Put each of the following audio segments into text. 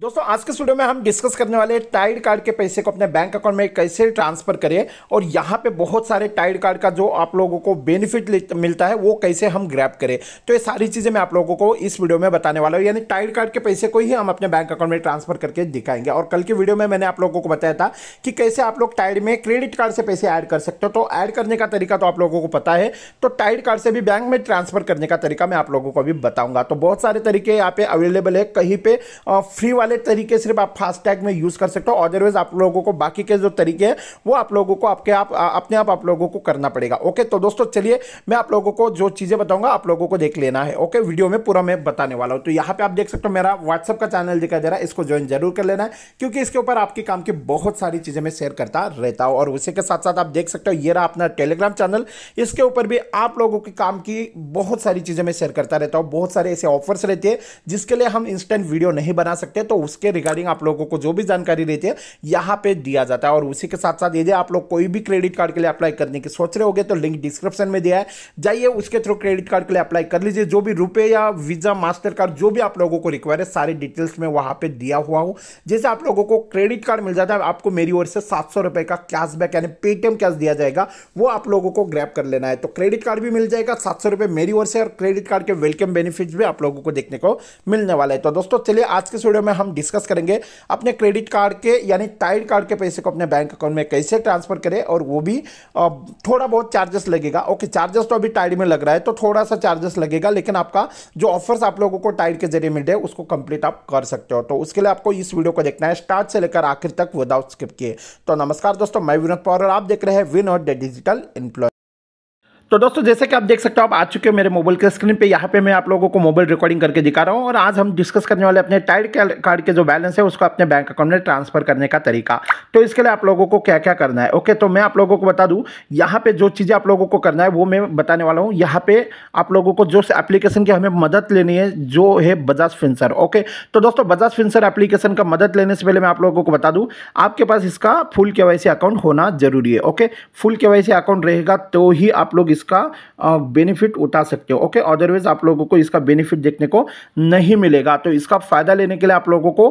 दोस्तों आज के स्टूडियो में हम डिस्कस करने वाले टाइड कार्ड के पैसे को अपने बैंक अकाउंट में कैसे ट्रांसफर करें और यहाँ पे बहुत सारे टाइड कार्ड का जो आप लोगों को बेनिफिट मिलता है वो कैसे हम ग्रैप करें तो ये सारी चीज़ें मैं आप लोगों को इस वीडियो में बताने वाला हूँ यानी टाइड कार्ड के पैसे को ही हम अपने बैंक अकाउंट में ट्रांसफर करके दिखाएंगे और कल की वीडियो में मैंने आप लोगों को बताया था कि कैसे आप लोग टाइड में क्रेडिट कार्ड से पैसे ऐड कर सकते हो तो ऐड करने का तरीका तो आप लोगों को पता है तो टाइड कार्ड से भी बैंक में ट्रांसफर करने का तरीका मैं आप लोगों को अभी बताऊंगा तो बहुत सारे तरीके यहाँ पे अवेलेबल है कहीं पर फ्री वाले वाले तरीके सिर्फ आप फास्टैग में यूज़ कर सकते हो अदरवाइज आप लोगों को बाकी के जो तरीके हैं वो आप लोगों को आपके आप अपने आप आप लोगों को करना पड़ेगा ओके तो दोस्तों चलिए मैं आप लोगों को जो चीज़ें बताऊंगा आप लोगों को देख लेना है ओके वीडियो में पूरा मैं बताने वाला हूं तो यहां पर आप देख सकते हो मेरा व्हाट्सअप का चैनल दिखाई दे रहा है इसको ज्वाइन जरूर कर लेना है क्योंकि इसके ऊपर आपके काम की बहुत सारी चीज़ें मैं शेयर करता रहता हूं और उसी के साथ साथ आप देख सकते हो ये रहा अपना टेलीग्राम चैनल इसके ऊपर भी आप लोगों के काम की बहुत सारी चीज़ें मैं शेयर करता रहता हूँ बहुत सारे ऐसे ऑफर्स रहते हैं जिसके लिए हम इंस्टेंट वीडियो नहीं बना सकते तो उसके रिगार्डिंग आप लोगों को जो भी जानकारी रहती है यहाँ पे दिया जाता है और उसी के साथ साथ यदि आप लोग कोई भी क्रेडिट कार्ड के लिए अप्लाई करने की सोच रहे हो तो लिंक डिस्क्रिप्शन में दिया है जाइए उसके थ्रू क्रेडिट कार्ड के लिए अप्लाई कर लीजिए जो भी रुपए या वीजा मास्टर कार्ड जो भी आप लोगों को रिक्वायर है सारे डिटेल्स में वहाँ पर दिया हुआ हूँ जैसे आप लोगों को क्रेडिट कार्ड मिल जाता है आपको मेरी ओर से सात सौ रुपए का कैशबैक यानी पेटीएम कैश दिया जाएगा वो आप लोगों को ग्रैप कर लेना है तो क्रेडिट कार्ड भी मिल जाएगा सात सौ रुपए मेरी ओर से और क्रेडिट कार्ड के वेलकम बेनिफिट्स भी आप लोगों को देखने को मिलने वाला है तो दोस्तों चलिए आज के वीडियो में हम हम डिस्कस करेंगे अपने क्रेडिट कार्ड के यानी टाइड कार्ड के पैसे को अपने बैंक अकाउंट में कैसे ट्रांसफर करें और वो भी थोड़ा बहुत चार्जेस लगेगा ओके चार्जेस तो अभी टाइड में लग रहा है तो थोड़ा सा चार्जेस लगेगा लेकिन आपका जो ऑफर्स आप लोगों को टाइड के जरिए मिल रहे उसको कंप्लीट आप कर सकते हो तो उसके लिए आपको इस वीडियो को देखना है स्टार्ट से लेकर आखिर तक विदाउट स्किप किए तो नमस्कार दोस्तों मैं विनोद पवार और आप देख रहे हैं और डिजिटल इन्फ्लुएंस तो दोस्तों जैसे कि आप देख सकते हो आप आ चुके हो मेरे मोबाइल के स्क्रीन पे यहाँ पे मैं आप लोगों को मोबाइल रिकॉर्डिंग करके दिखा रहा हूँ और आज हम डिस्कस करने वाले अपने टाइड कार्ड के जो बैलेंस है उसको अपने बैंक अकाउंट में ट्रांसफर करने का तरीका तो इसके लिए आप लोगों को क्या क्या करना है ओके तो मैं आप लोगों को बता दूँ यहाँ पर जो चीज़ें आप लोगों को करना है वो मैं बताने वाला हूँ यहाँ पे आप लोगों को जो एप्लीकेशन की हमें मदद लेनी है जो है बजाज फिंसर ओके तो दोस्तों बजाज फिंसर एप्लीकेशन का मदद लेने से पहले मैं आप लोगों को बता दूँ आपके पास इसका फुल के अकाउंट होना जरूरी है ओके फुल के अकाउंट रहेगा तो ही आप लोग इसका बेनिफिट उठा सकते हो ओके अदरवाइज आप लोगों को इसका बेनिफिट देखने को नहीं मिलेगा तो इसका फ़ायदा लेने के लिए आप लोगों को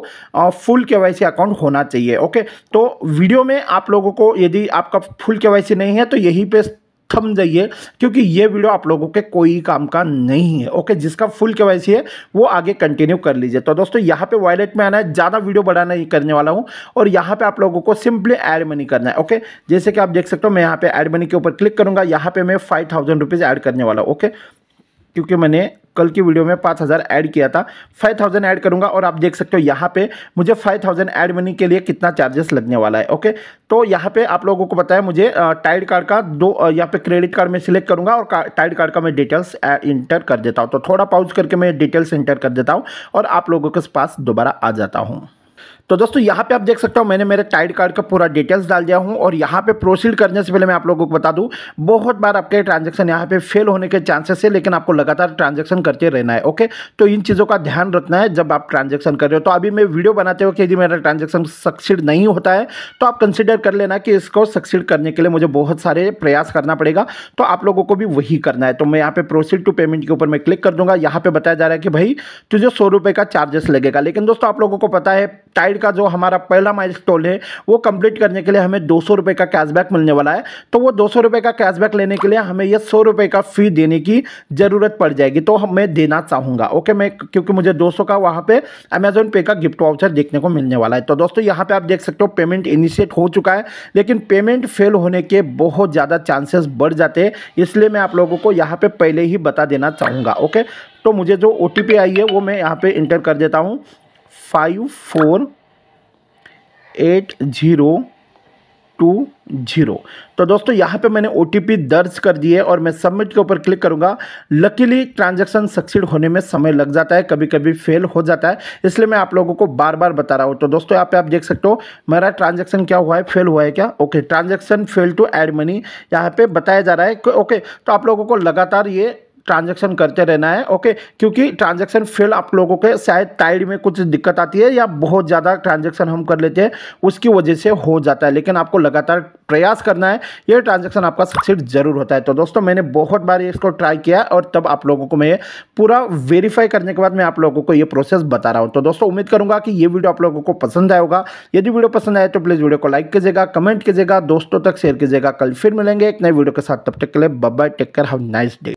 फुल के अकाउंट होना चाहिए ओके तो वीडियो में आप लोगों को यदि आपका फुल के नहीं है तो यहीं पर थम जाइए क्योंकि ये वीडियो आप लोगों के कोई काम का नहीं है ओके जिसका फुल के है वो आगे कंटिन्यू कर लीजिए तो दोस्तों यहाँ पे वॉलेट में आना है ज़्यादा वीडियो बढ़ाना ही करने वाला हूँ और यहाँ पे आप लोगों को सिंपली एड मनी करना है ओके जैसे कि आप देख सकते हो मैं यहाँ पे एड मनी के ऊपर क्लिक करूँगा यहाँ पर मैं फाइव थाउजेंड रुपीज़ करने वाला हूँ ओके क्योंकि मैंने कल की वीडियो में पाँच हज़ार ऐड किया था फाइव थाउजेंड ऐड करूंगा और आप देख सकते हो यहाँ पे मुझे फाइव थाउजेंड ऐड मनी के लिए कितना चार्जेस लगने वाला है ओके तो यहाँ पे आप लोगों को बताया मुझे टाइड कार्ड का दो यहाँ पे क्रेडिट कार्ड में सिलेक्ट करूँगा और टाइड कार्ड का मैं डिटेल्स इंटर कर देता हूँ तो थोड़ा पाउज करके मैं डिटेल्स इंटर कर देता हूँ और आप लोगों के पास दोबारा आ जाता हूँ तो दोस्तों यहाँ पे आप देख सकते हो मैंने मेरे टाइड कार्ड का पूरा डिटेल्स डाल दिया हूँ और यहाँ पे प्रोसीड करने से पहले मैं आप लोगों को बता दूँ बहुत बार आपके ट्रांजेक्शन यहाँ पे फेल होने के चांसेस है लेकिन आपको लगातार ट्रांजेक्शन करते रहना है ओके तो इन चीज़ों का ध्यान रखना है जब आप ट्रांजेक्शन कर रहे हो तो अभी मैं वीडियो बनाते हो कि यदि मेरा ट्रांजेक्शन सक्सीड नहीं होता है तो आप कंसिडर कर लेना कि इसको सक्सीड करने के लिए मुझे बहुत सारे प्रयास करना पड़ेगा तो आप लोगों को भी वही करना है तो मैं यहाँ पे प्रोसीड टू पेमेंट के ऊपर मैं क्लिक कर दूंगा यहाँ पे बताया जा रहा है कि भाई तुझे सौ रुपये का चार्जेस लगेगा लेकिन दोस्तों आप लोगों को पता है टाइड साइड का जो हमारा पहला माइल स्टॉल है वो कंप्लीट करने के लिए हमें दो सौ का कैशबैक मिलने वाला है तो वो दो सौ का कैशबैक लेने के लिए हमें ये सौ का फ़ी देने की ज़रूरत पड़ जाएगी तो मैं देना चाहूँगा ओके मैं क्योंकि मुझे दो का वहाँ पर अमेजोन पे का गिफ्ट वाउचर देखने को मिलने वाला है तो दोस्तों यहाँ पर आप देख सकते हो पेमेंट इनिशिएट हो चुका है लेकिन पेमेंट फेल होने के बहुत ज़्यादा चांसेस बढ़ जाते हैं इसलिए मैं आप लोगों को यहाँ पर पहले ही बता देना चाहूँगा ओके तो मुझे जो ओ आई है वो मैं यहाँ पे इंटर कर देता हूँ five four eight zero two zero तो दोस्तों यहाँ पे मैंने ओ दर्ज कर दी है और मैं सबमिट के ऊपर क्लिक करूँगा लकीली ट्रांजैक्शन सक्सीड होने में समय लग जाता है कभी कभी फेल हो जाता है इसलिए मैं आप लोगों को बार बार बता रहा हूँ तो दोस्तों यहाँ पे आप देख सकते हो मेरा ट्रांजैक्शन क्या हुआ है फेल हुआ है क्या okay transaction fail to add money यहाँ पर बताया जा रहा है ओके तो आप लोगों को लगातार ये ट्रांजेक्शन करते रहना है ओके क्योंकि ट्रांजेक्शन फेल आप लोगों के शायद टाइड में कुछ दिक्कत आती है या बहुत ज़्यादा ट्रांजेक्शन हम कर लेते हैं उसकी वजह से हो जाता है लेकिन आपको लगातार प्रयास करना है ये ट्रांजेक्शन आपका सक्सेस जरूर होता है तो दोस्तों मैंने बहुत बार इसको ट्राई किया और तब आप लोगों को मैं पूरा वेरीफाई करने के बाद मैं आप लोगों को ये प्रोसेस बता रहा हूँ तो दोस्तों उम्मीद करूँगा कि ये वीडियो आप लोगों को पसंद आया होगा यदि वीडियो पसंद आए तो प्लीज़ वीडियो को लाइक कीजिएगा कमेंट कीजिएगा दोस्तों तक शेयर कीजिएगा कल फिर मिलेंगे एक नए वीडियो के साथ तब तक के लिए बब्बा take care have nice day